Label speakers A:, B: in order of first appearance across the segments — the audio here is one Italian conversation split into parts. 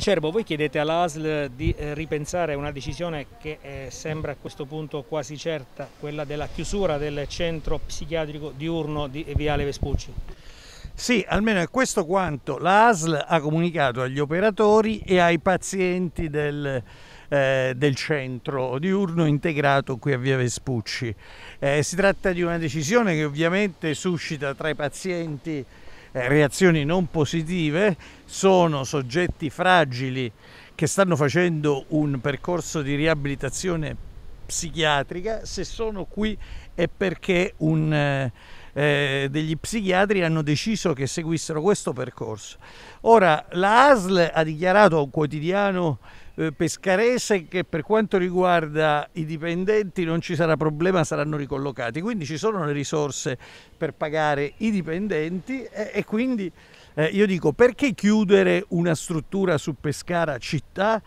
A: Acerbo, voi chiedete all'ASL di eh, ripensare una decisione che eh, sembra a questo punto quasi certa, quella della chiusura del centro psichiatrico diurno di Viale Vespucci. Sì, almeno è questo quanto l'ASL ha comunicato agli operatori e ai pazienti del, eh, del centro diurno integrato qui a Via Vespucci. Eh, si tratta di una decisione che ovviamente suscita tra i pazienti eh, reazioni non positive, sono soggetti fragili che stanno facendo un percorso di riabilitazione psichiatrica, se sono qui è perché un... Eh, eh degli psichiatri hanno deciso che seguissero questo percorso. Ora la ASL ha dichiarato a un quotidiano eh, pescarese che per quanto riguarda i dipendenti non ci sarà problema, saranno ricollocati. Quindi ci sono le risorse per pagare i dipendenti e, e quindi eh, io dico perché chiudere una struttura su Pescara città?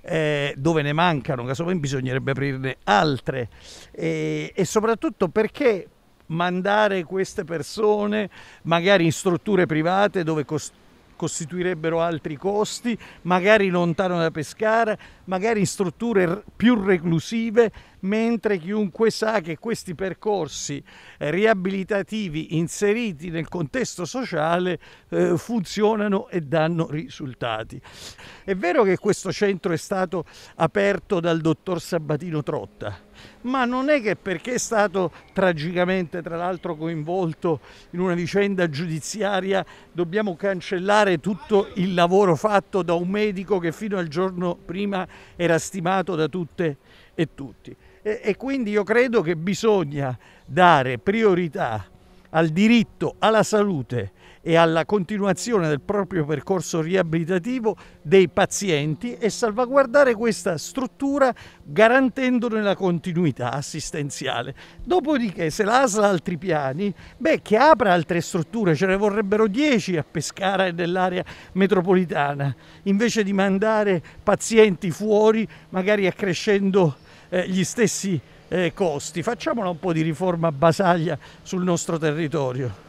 A: Eh, dove ne mancano, casomai bisognerebbe aprirne altre e, e soprattutto perché mandare queste persone magari in strutture private dove costruiscono costituirebbero altri costi, magari lontano da Pescara, magari in strutture più reclusive, mentre chiunque sa che questi percorsi eh, riabilitativi inseriti nel contesto sociale eh, funzionano e danno risultati. È vero che questo centro è stato aperto dal dottor Sabatino Trotta, ma non è che perché è stato tragicamente tra l'altro coinvolto in una vicenda giudiziaria dobbiamo cancellare tutto il lavoro fatto da un medico che fino al giorno prima era stimato da tutte e tutti. E, e quindi io credo che bisogna dare priorità al diritto alla salute e alla continuazione del proprio percorso riabilitativo dei pazienti e salvaguardare questa struttura garantendone la continuità assistenziale. Dopodiché se l'ASL ha altri piani, beh, che apra altre strutture, ce ne vorrebbero 10 a Pescara e nell'area metropolitana, invece di mandare pazienti fuori, magari accrescendo eh, gli stessi eh, costi. Facciamola un po' di riforma basaglia sul nostro territorio.